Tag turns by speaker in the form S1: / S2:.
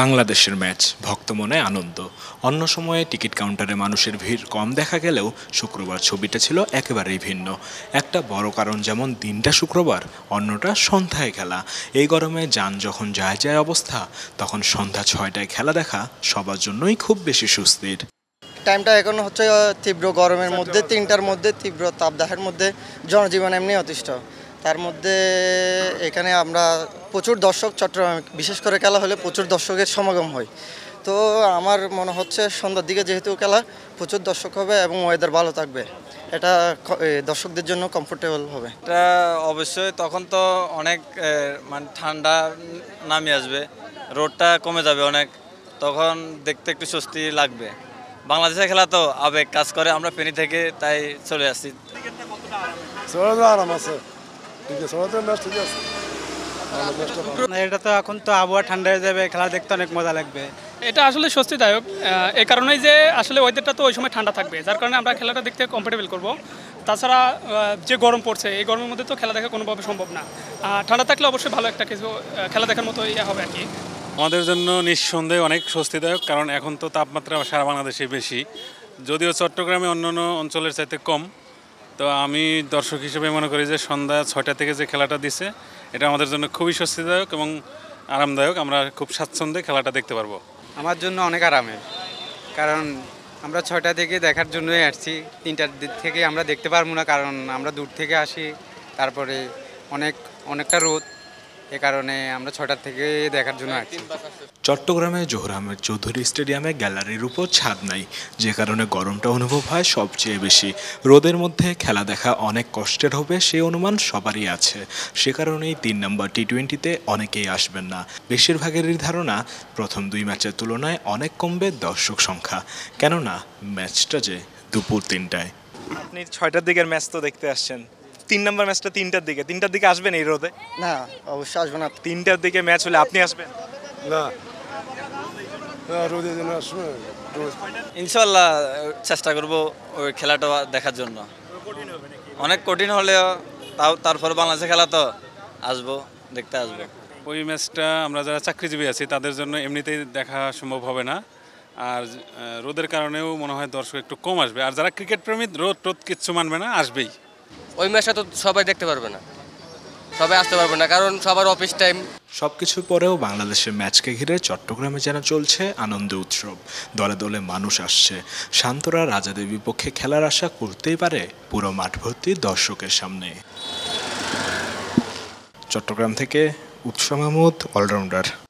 S1: বাংলাদেশের ম্যাচ ভক্ত মনে আনন্দ অন্য সময়ে টিকিট কাউন্টারে মানুষের ভিড় কম দেখা গেলেও শুক্রবার ছবিটা ছিল একেবারেই ভিন্ন একটা বড় কারণ যেমন দিনটা শুক্রবার অন্যটা সন্ধ্যায় খেলা এই গরমে যান যখন যায় যায় অবস্থা তখন সন্ধ্যা ছয়টায় খেলা দেখা সবার জন্যই খুব বেশি সুস্থির
S2: টাইমটা এখন হচ্ছে তীব্র গরমের মধ্যে তিনটার মধ্যে তীব্র তাপদাহের মধ্যে জনজীবন এমনি অতিষ্ঠ তার মধ্যে এখানে আমরা প্রচুর দর্শক চট্টগ্রামে বিশেষ করে খেলা হলে প্রচুর দর্শকের সমাগম হয় তো আমার মনে হচ্ছে সন্ধ্যার দিকে যেহেতু খেলা প্রচুর দর্শক হবে এবং ওয়েদার ভালো থাকবে এটা দর্শকদের জন্য কমফোর্টেবল হবে
S3: এটা অবশ্যই তখন তো অনেক মানে ঠান্ডা নামে আসবে রোডটা কমে যাবে অনেক তখন দেখতে একটু স্বস্তি লাগবে বাংলাদেশে খেলা তো আবেগ কাজ করে আমরা ফেনি থেকে তাই চলে চলে আরাম আছে এটা তো এখন তো আবহাওয়া ঠান্ডা হয়ে যাবে খেলা দেখতে অনেক মজা লাগবে এটা আসলে স্বস্তিদায়ক এ কারণেই যে আসলে ওয়েদারটা তো ওই সময় ঠান্ডা থাকবে যার কারণে আমরা খেলাটা দেখতে কমফোর্টেবল করব তাছাড়া যে গরম পড়ছে এই গরমের মধ্যে তো খেলা দেখা কোনোভাবে সম্ভব না ঠান্ডা থাকলে অবশ্যই ভালো একটা কিছু খেলা দেখার মতো ইয়ে হবে আর কি
S4: আমাদের জন্য নিঃসন্দেহে অনেক স্বস্তিদায়ক কারণ এখন তো তাপমাত্রা সারা বাংলাদেশে বেশি যদিও চট্টগ্রামে অন্যান্য অঞ্চলের চাইতে কম তো আমি দর্শক হিসেবে মনে করি যে সন্ধ্যা ছয়টা থেকে যে খেলাটা দিছে এটা আমাদের জন্য খুবই স্বস্তিদায়ক এবং আরামদায়ক আমরা খুব স্বাচ্ছন্দ্যে খেলাটা দেখতে পারবো আমার জন্য অনেক আরামের কারণ আমরা ছয়টা থেকে দেখার জন্যই আসছি তিনটার দিক থেকে আমরা দেখতে পারবো না কারণ আমরা দূর থেকে আসি তারপরে অনেক অনেকটা রোদ এ কারণে আমরা ছটার থেকে দেখার জন্য আছি
S1: চট্টগ্রামে জোহর আহমেদ চৌধুরী স্টেডিয়ামে গ্যালারির উপর ছাদ নাই যে কারণে গরমটা অনুভব হয় সবচেয়ে বেশি রোদের মধ্যে খেলা দেখা অনেক কষ্টের হবে সে অনুমান সবারই আছে সে কারণেই তিন নম্বর টি টোয়েন্টিতে অনেকেই আসবেন না বেশিরভাগেরই ধারণা প্রথম দুই ম্যাচের তুলনায় অনেক কমবে দর্শক সংখ্যা কেননা ম্যাচটা যে দুপুর তিনটায় আপনি ছয়টার দিকের ম্যাচ তো দেখতে আসছেন তিন নম্বর ম্যাচটা তিনটার দিকে তিনটার দিকে আসবেন এই রোদে না অবশ্যই আসবেন না তিনটার দিকে ম্যাচ হলে আপনি আসবেন না
S3: ইনশাল্লাহ চেষ্টা করব ওই খেলাটা দেখার জন্য
S4: অনেক কঠিন হলেও তাও তারপর বাংলাদেশে খেলা তো আসবো দেখতে আসবো ওই ম্যাচটা আমরা যারা চাকরিজীবী আছি তাদের জন্য এমনিতেই দেখা সম্ভব হবে না আর রোদের কারণেও মনে হয় দর্শক একটু কম আসবে আর যারা ক্রিকেট প্রেমী রোদ টোদ কিচ্ছু মানবে না আসবেই ওই ম্যাচটা তো সবাই দেখতে পারবে না সবাই আসতে পারবে না কারণ সবার
S2: অফিস টাইম
S1: সব কিছু পরেও বাংলাদেশের ম্যাচকে ঘিরে চট্টগ্রামে যেন চলছে আনন্দ উৎসব দলে দলে মানুষ আসছে শান্তরা রাজাদের বিপক্ষে খেলার আশা করতেই পারে পুরো মাঠ ভর্তি দর্শকের সামনে চট্টগ্রাম থেকে উৎসব মাহমুদ অলরাউন্ডার